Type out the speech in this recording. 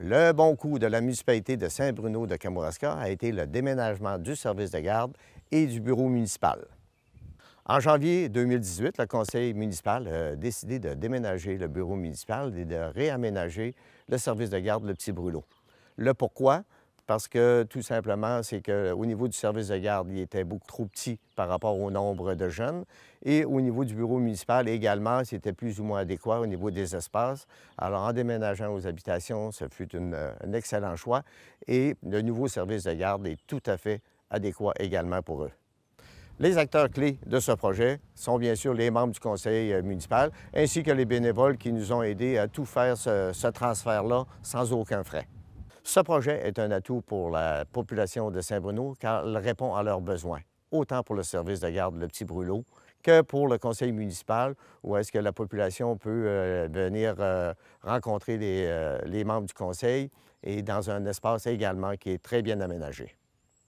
Le bon coup de la municipalité de Saint-Bruno de Kamouraska a été le déménagement du service de garde et du bureau municipal. En janvier 2018, le conseil municipal a décidé de déménager le bureau municipal et de réaménager le service de garde Le Petit Brûlot. Le pourquoi? parce que tout simplement, c'est qu'au niveau du service de garde, il était beaucoup trop petit par rapport au nombre de jeunes. Et au niveau du bureau municipal également, c'était plus ou moins adéquat au niveau des espaces. Alors, en déménageant aux habitations, ce fut un excellent choix. Et le nouveau service de garde est tout à fait adéquat également pour eux. Les acteurs clés de ce projet sont bien sûr les membres du conseil euh, municipal ainsi que les bénévoles qui nous ont aidés à tout faire ce transfert-là sans aucun frais. Ce projet est un atout pour la population de Saint-Bruno car il répond à leurs besoins, autant pour le service de garde Le Petit Brûlot que pour le conseil municipal, où est-ce que la population peut euh, venir euh, rencontrer euh, les membres du conseil et dans un espace également qui est très bien aménagé.